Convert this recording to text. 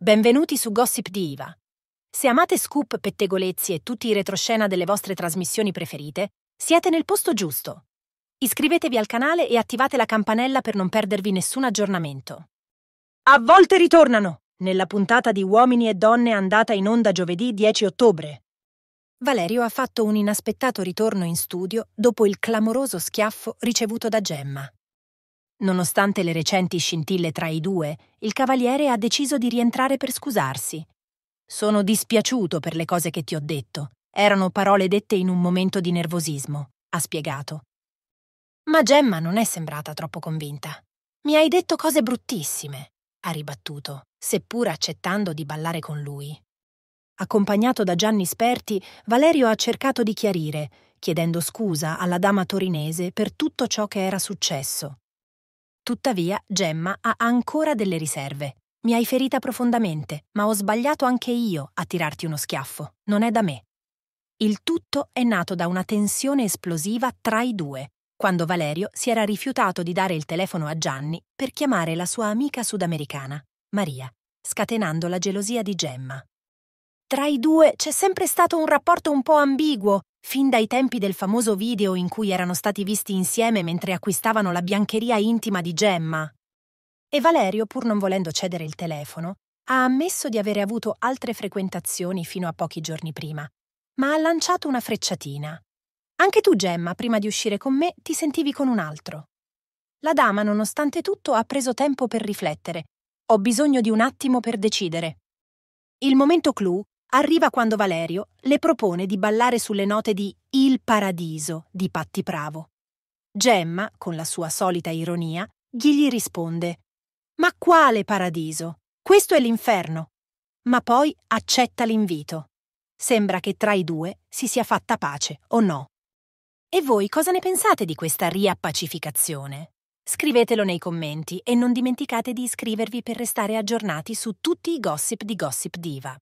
Benvenuti su Gossip di Iva. Se amate scoop, pettegolezzi e tutti i retroscena delle vostre trasmissioni preferite, siete nel posto giusto. Iscrivetevi al canale e attivate la campanella per non perdervi nessun aggiornamento. A volte ritornano nella puntata di Uomini e Donne andata in onda giovedì 10 ottobre. Valerio ha fatto un inaspettato ritorno in studio dopo il clamoroso schiaffo ricevuto da Gemma. Nonostante le recenti scintille tra i due, il cavaliere ha deciso di rientrare per scusarsi. Sono dispiaciuto per le cose che ti ho detto. Erano parole dette in un momento di nervosismo, ha spiegato. Ma Gemma non è sembrata troppo convinta. Mi hai detto cose bruttissime, ha ribattuto, seppur accettando di ballare con lui. Accompagnato da Gianni Sperti, Valerio ha cercato di chiarire, chiedendo scusa alla dama torinese per tutto ciò che era successo Tuttavia, Gemma ha ancora delle riserve. Mi hai ferita profondamente, ma ho sbagliato anche io a tirarti uno schiaffo. Non è da me. Il tutto è nato da una tensione esplosiva tra i due, quando Valerio si era rifiutato di dare il telefono a Gianni per chiamare la sua amica sudamericana, Maria, scatenando la gelosia di Gemma. Tra i due c'è sempre stato un rapporto un po' ambiguo, fin dai tempi del famoso video in cui erano stati visti insieme mentre acquistavano la biancheria intima di Gemma. E Valerio, pur non volendo cedere il telefono, ha ammesso di avere avuto altre frequentazioni fino a pochi giorni prima, ma ha lanciato una frecciatina. Anche tu, Gemma, prima di uscire con me, ti sentivi con un altro. La dama, nonostante tutto, ha preso tempo per riflettere. Ho bisogno di un attimo per decidere. Il momento clou arriva quando Valerio le propone di ballare sulle note di Il Paradiso di Patti Pravo. Gemma, con la sua solita ironia, gli risponde Ma quale paradiso? Questo è l'inferno. Ma poi accetta l'invito. Sembra che tra i due si sia fatta pace o no. E voi cosa ne pensate di questa riappacificazione? Scrivetelo nei commenti e non dimenticate di iscrivervi per restare aggiornati su tutti i gossip di Gossip Diva.